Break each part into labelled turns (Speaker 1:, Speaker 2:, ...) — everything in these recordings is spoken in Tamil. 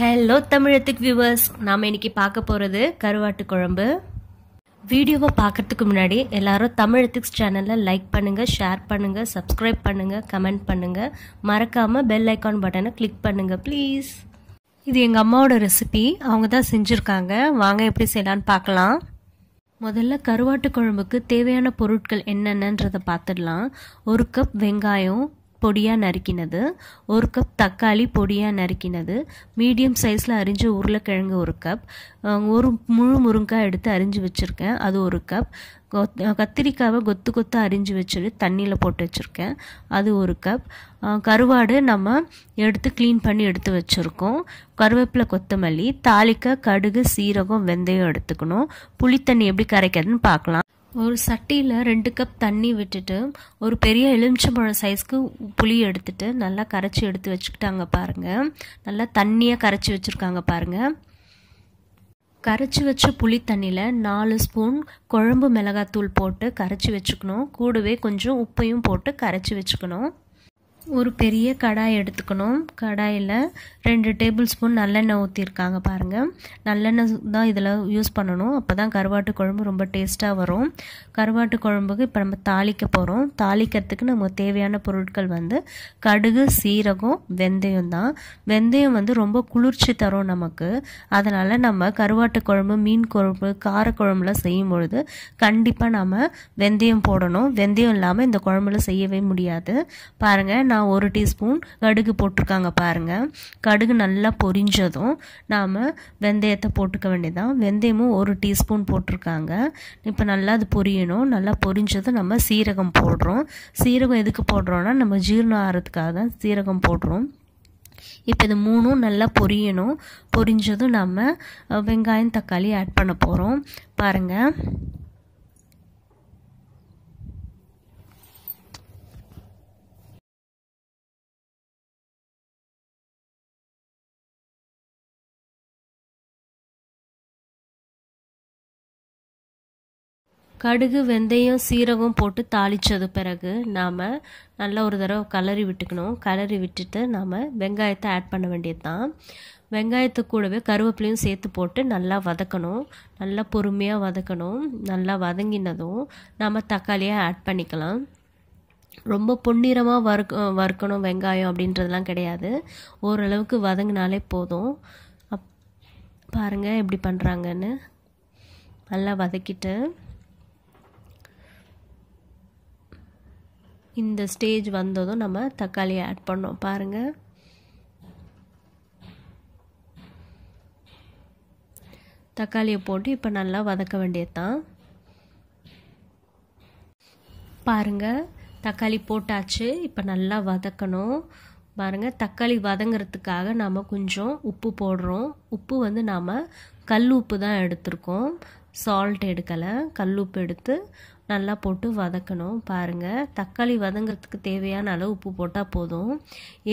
Speaker 1: ஹலோ தமிழத்துக்கு வியூவர்ஸ் நாம் இன்னைக்கு பார்க்க போகிறது கருவாட்டு குழம்பு வீடியோவை பார்க்குறதுக்கு முன்னாடி எல்லாரும் தமிழத்துக்ஸ் சேனலில் லைக் பண்ணுங்கள் ஷேர் பண்ணுங்கள் சப்ஸ்கிரைப் பண்ணுங்கள் கமெண்ட் பண்ணுங்கள் மறக்காமல் பெல் ஐக்கான் பட்டனை கிளிக் பண்ணுங்கள் ப்ளீஸ் இது எங்கள் அம்மாவோட ரெசிபி அவங்க தான் செஞ்சுருக்காங்க வாங்க எப்படி செய்யலான்னு பார்க்கலாம் முதல்ல கருவாட்டு குழம்புக்கு தேவையான பொருட்கள் என்னென்னன்றதை பார்த்துடலாம் ஒரு கப் வெங்காயம் பொடியாக நறுக்கினது ஒரு கப் தக்காளி பொடியாக நறுக்கினது மீடியம் சைஸில் அரிஞ்ச உருளைக்கிழங்கு ஒரு கப் ஒரு முழு முருங்காய் எடுத்து அரிஞ்சு வச்சுருக்கேன் அது ஒரு கப் கத்திரிக்காவை கொத்து கொத்து அரிஞ்சு வச்சுட்டு தண்ணியில் போட்டு வச்சுருக்கேன் அது ஒரு கப் கருவாடு நம்ம எடுத்து க்ளீன் பண்ணி எடுத்து வச்சுருக்கோம் கருவேப்பிலை கொத்தமல்லி தாளிக்காய் கடுகு சீரகம் வெந்தயம் எடுத்துக்கணும் புளித்தண்ணி எப்படி கரைக்கிறதுன்னு பார்க்கலாம் ஒரு சட்டியில் ரெண்டு கப் தண்ணி விட்டுட்டு ஒரு பெரிய எலுமிச்சம்பழம் சைஸ்க்கு புளி எடுத்துட்டு நல்லா கரைச்சி எடுத்து வச்சுக்கிட்டாங்க பாருங்கள் நல்லா தண்ணியாக கரைச்சி வச்சுருக்காங்க பாருங்கள் கரைச்சி வச்ச புளி தண்ணியில் நாலு ஸ்பூன் குழம்பு மிளகாத்தூள் போட்டு கரைச்சி வச்சுக்கணும் கூடவே கொஞ்சம் உப்பையும் போட்டு கரைச்சி வச்சுக்கணும் ஒரு பெரிய கடாய் எடுத்துக்கணும் கடாயில் ரெண்டு டேபிள் ஸ்பூன் நல்லெண்ணெய் ஊற்றிருக்காங்க பாருங்கள் நல்லெண்ணெய் தான் இதில் யூஸ் பண்ணணும் அப்போ தான் கருவாட்டு குழம்பு ரொம்ப டேஸ்ட்டாக வரும் கருவாட்டு குழம்புக்கு இப்போ நம்ம தாளிக்க போகிறோம் தாளிக்கிறதுக்கு நம்ம தேவையான பொருட்கள் வந்து கடுகு சீரகம் வெந்தயம் தான் வெந்தயம் வந்து ரொம்ப குளிர்ச்சி தரும் நமக்கு அதனால் நம்ம கருவாட்டு குழம்பு மீன் குழம்பு காரக்குழம்புலாம் செய்யும் பொழுது கண்டிப்பாக நம்ம வெந்தயம் போடணும் வெந்தயம் இல்லாமல் இந்த குழம்புல செய்யவே முடியாது பாருங்கள் நான் நான் ஒரு டீஸ்பூன் கடுகு போட்டிருக்காங்க பாருங்கள் கடுகு நல்லா பொரிஞ்சதும் நாம் வெந்தயத்தை போட்டுக்க வேண்டியதான் வெந்தயமும் ஒரு டீஸ்பூன் போட்டிருக்காங்க இப்போ நல்லா அது பொரியணும் நல்லா பொரிஞ்சதும் நம்ம சீரகம் போடுறோம் சீரகம் எதுக்கு போடுறோன்னா நம்ம ஜீரணம் ஆகிறதுக்காக தான் சீரகம் போடுறோம் இப்போ இது மூணும் நல்லா பொரியணும் பொரிஞ்சதும் நம்ம வெங்காயம் தக்காளி ஆட் பண்ண போகிறோம் பாருங்கள் கடுகு வெந்தயம் சீரகம் போட்டு தாளித்தது பிறகு நாம் நல்லா ஒரு தடவை கலரி விட்டுக்கணும் கலரி விட்டுட்டு நாம் வெங்காயத்தை ஆட் பண்ண வேண்டியது தான் வெங்காயத்து கூடவே கருவேப்பிலையும் சேர்த்து போட்டு நல்லா வதக்கணும் நல்லா பொறுமையாக வதக்கணும் நல்லா வதங்கினதும் நாம் தக்காளியை ஆட் பண்ணிக்கலாம் ரொம்ப பொன்னிறமாக வறுக்க வறுக்கணும் வெங்காயம் அப்படின்றதெல்லாம் கிடையாது ஓரளவுக்கு வதங்கினாலே போதும் அப் பாருங்கள் எப்படி பண்ணுறாங்கன்னு நல்லா வதக்கிட்டு இந்த ஸ்டேஜ் வந்ததும் நம்ம தக்காளியை ஆட் பண்ணோம் பாருங்கள் தக்காளியை போட்டு இப்போ நல்லா வதக்க வேண்டியது தான் பாருங்கள் தக்காளி போட்டாச்சு இப்போ நல்லா வதக்கணும் பாருங்கள் தக்காளி வதங்கிறதுக்காக நாம் கொஞ்சம் உப்பு போடுறோம் உப்பு வந்து நாம் கல் உப்பு தான் எடுத்திருக்கோம் சால்ட் எடுக்கலை கல் உப்பு எடுத்து நல்லா போட்டு வதக்கணும் பாருங்கள் தக்காளி வதங்கிறதுக்கு தேவையான அளவு உப்பு போட்டால் போதும்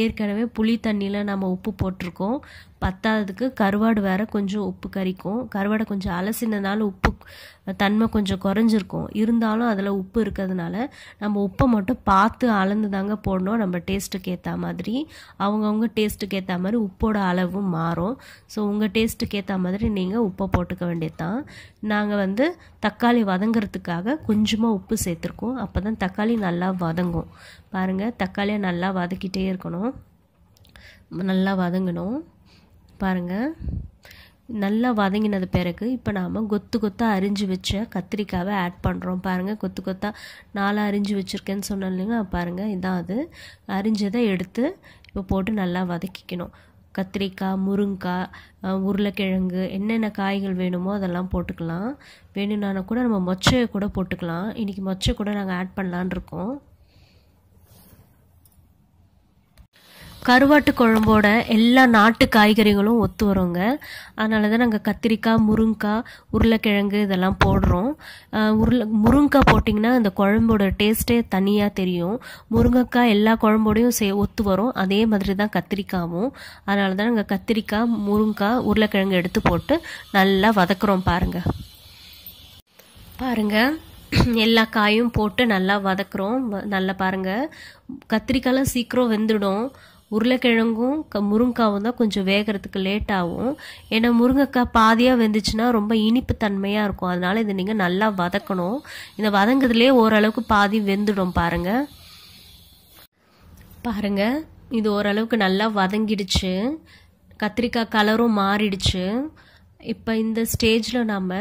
Speaker 1: ஏற்கனவே புளி தண்ணியில் நம்ம உப்பு போட்டிருக்கோம் பத்தாததுக்கு கருவாடு வேறு கொஞ்சம் உப்பு கறிக்கும் கருவாடை கொஞ்சம் அலசினதுனால உப்பு தன்மை கொஞ்சம் குறைஞ்சிருக்கும் இருந்தாலும் அதில் உப்பு இருக்கிறதுனால நம்ம உப்பை மட்டும் பார்த்து அளந்து தாங்க போடணும் நம்ம டேஸ்ட்டுக்கு ஏற்ற மாதிரி அவங்கவுங்க டேஸ்ட்டுக்கு ஏற்ற மாதிரி உப்போட அளவும் மாறும் ஸோ உங்கள் டேஸ்ட்டுக்கு ஏற்ற மாதிரி நீங்கள் உப்பை போட்டுக்க வேண்டியது தான் நாங்கள் வந்து தக்காளி வதங்கிறதுக்காக கொஞ்சமாக உப்பு சேர்த்துருக்கோம் அப்போ தான் தக்காளி நல்லா வதங்கும் பாருங்கள் தக்காளியை நல்லா வதக்கிட்டே இருக்கணும் நல்லா வதங்கணும் பாருங்கள் நல்லா வதங்கினது பிறகு இப்போ நாம் கொத்து கொத்தாக அரிஞ்சு வச்ச கத்திரிக்காவை ஆட் பண்ணுறோம் பாருங்கள் கொத்து கொத்தாக நாலாக அரிஞ்சு வச்சுருக்கேன்னு சொன்னோம் இல்லைங்க பாருங்கள் இதான் அது அரிஞ்சதை எடுத்து இப்போ போட்டு நல்லா வதக்கிக்கணும் கத்திரிக்காய் முருங்காய் உருளைக்கிழங்கு என்னென்ன காய்கள் வேணுமோ அதெல்லாம் போட்டுக்கலாம் வேணும்னா கூட நம்ம மொச்சையை கூட போட்டுக்கலாம் இன்றைக்கி மொச்சை கூட நாங்கள் ஆட் பண்ணலான் இருக்கோம் கருவாட்டு குழம்போட எல்லா நாட்டு காய்கறிகளும் ஒத்து வரோங்க அதனால தான் நாங்கள் கத்திரிக்காய் முருங்காய் உருளைக்கிழங்கு இதெல்லாம் போடுறோம் உருளை முருங்காய் போட்டிங்கன்னா அந்த குழம்போட டேஸ்ட்டே தனியாக தெரியும் முருங்கைக்காய் எல்லா குழம்போடையும் சே ஒத்து வரும் அதே மாதிரி தான் கத்திரிக்காவும் அதனால தான் நாங்கள் கத்திரிக்காய் முருங்காய் உருளைக்கிழங்கு எடுத்து போட்டு நல்லா வதக்குறோம் பாருங்கள் பாருங்கள் எல்லா காயும் போட்டு நல்லா வதக்குறோம் நல்லா பாருங்கள் கத்திரிக்காயெலாம் சீக்கிரம் வெந்துடும் உருளைக்கிழங்கும் க முருங்காவும் தான் கொஞ்சம் வேகிறதுக்கு லேட் ஆகும் ஏன்னா முருங்கைக்காய் பாதியாக வெந்துச்சுன்னா ரொம்ப இனிப்பு தன்மையாக இருக்கும் அதனால் இதை நீங்கள் நல்லா வதக்கணும் இந்த வதங்குறதுலே ஓரளவுக்கு பாதி வெந்துடும் பாருங்கள் பாருங்கள் இது ஓரளவுக்கு நல்லா வதங்கிடுச்சு கத்திரிக்காய் கலரும் மாறிடுச்சு இப்போ இந்த ஸ்டேஜில் நாம்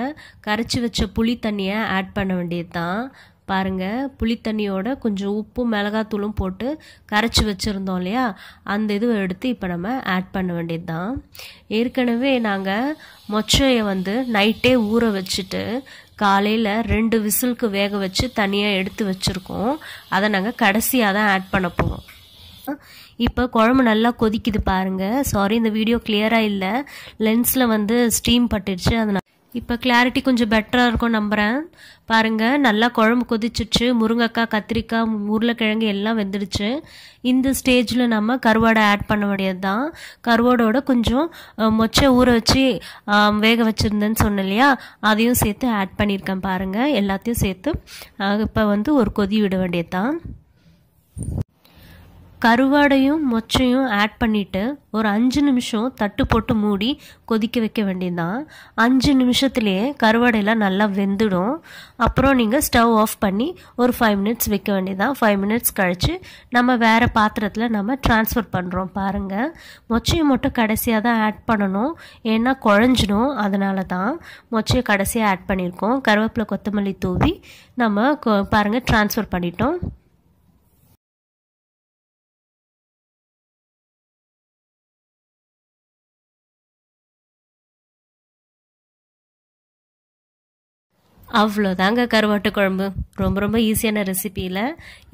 Speaker 1: கரைச்சி வச்ச புளி தண்ணியை ஆட் பண்ண வேண்டியது தான் பாருங்கள் புளித்தண்ணியோட கொஞ்சம் உப்பு மிளகாத்தூளும் போட்டு கரைச்சி வச்சுருந்தோம் இல்லையா அந்த இதுவை எடுத்து இப்போ நம்ம ஆட் பண்ண வேண்டியது தான் ஏற்கனவே நாங்கள் மொச்சையை வந்து நைட்டே ஊற வச்சுட்டு காலையில் ரெண்டு விசிலுக்கு வேக வச்சு தனியாக எடுத்து வச்சுருக்கோம் அதை நாங்கள் கடைசியாக தான் ஆட் பண்ண போகிறோம் இப்போ குழம்பு நல்லா கொதிக்குது பாருங்கள் சாரி இந்த வீடியோ கிளியராக இல்லை லென்ஸில் வந்து ஸ்டீம் பட்டுடுச்சு அதனால் இப்போ கிளாரிட்டி கொஞ்சம் பெட்டராக இருக்கும் நம்புகிறேன் பாருங்கள் நல்லா குழம்பு கொதிச்சிச்சு முருங்கைக்காய் கத்திரிக்காய் உருளைக்கிழங்கு எல்லாம் வெந்துடுச்சு இந்த ஸ்டேஜில் நம்ம கருவாடை ஆட் பண்ண வேண்டியது தான் கருவாடோட கொஞ்சம் மொச்சை ஊற வச்சு வேக வச்சுருந்தேன்னு சொன்னேன் இல்லையா அதையும் சேர்த்து ஆட் பண்ணியிருக்கேன் பாருங்கள் எல்லாத்தையும் சேர்த்து இப்போ வந்து ஒரு கொதி விட வேண்டியது தான் கருவாடையும் மொச்சையும் ஆட் பண்ணிவிட்டு ஒரு அஞ்சு நிமிஷம் தட்டு போட்டு மூடி கொதிக்க வைக்க வேண்டியதுதான் அஞ்சு நிமிஷத்துலேயே கருவாடையெல்லாம் நல்லா வெந்துடும் அப்புறம் நீங்கள் ஸ்டவ் ஆஃப் பண்ணி ஒரு ஃபைவ் மினிட்ஸ் வைக்க வேண்டியதுதான் ஃபைவ் மினிட்ஸ் கழித்து நம்ம வேறு பாத்திரத்தில் நம்ம டிரான்ஸ்ஃபர் பண்ணுறோம் பாருங்கள் மொச்சையை மட்டும் கடைசியாக தான் ஆட் பண்ணணும் ஏன்னா குழஞ்சிடும் அதனால தான் மொச்சையை கடைசியாக ஆட் பண்ணியிருக்கோம் கருவேப்பிலை கொத்தமல்லி தூவி நம்ம பாருங்கள் ட்ரான்ஸ்ஃபர் பண்ணிட்டோம் அவ்வளோதாங்க கருவாட்டு குழம்பு ரொம்ப ரொம்ப ஈஸியான ரெசிப்பியில்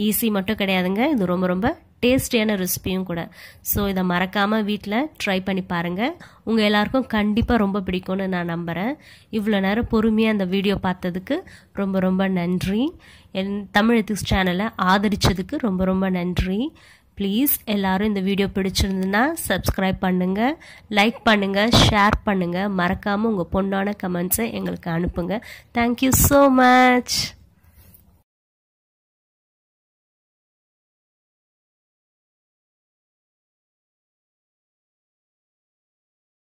Speaker 1: ஈஸி மட்டும் கிடையாதுங்க இது ரொம்ப ரொம்ப டேஸ்டியான ரெசிப்பியும் கூட ஸோ இதை மறக்காமல் வீட்டில் ட்ரை பண்ணி பாருங்கள் உங்கள் எல்லாருக்கும் கண்டிப்பாக ரொம்ப பிடிக்கும்னு நான் நம்புகிறேன் இவ்வளோ நேரம் பொறுமையாக அந்த வீடியோ பார்த்ததுக்கு ரொம்ப ரொம்ப நன்றி என் தமிழ் எத்திக்ஸ் சேனலை ஆதரித்ததுக்கு ரொம்ப ரொம்ப நன்றி ப்ளீஸ் எல்லோரும் இந்த வீடியோ பிடிச்சிருந்துன்னா சப்ஸ்கிரைப் பண்ணுங்கள் லைக் பண்ணுங்கள் ஷேர் பண்ணுங்கள் மறக்காமல் உங்கள் பொண்ணான கமெண்ட்ஸை எங்களுக்கு அனுப்புங்க தேங்க்யூ ஸோ மச்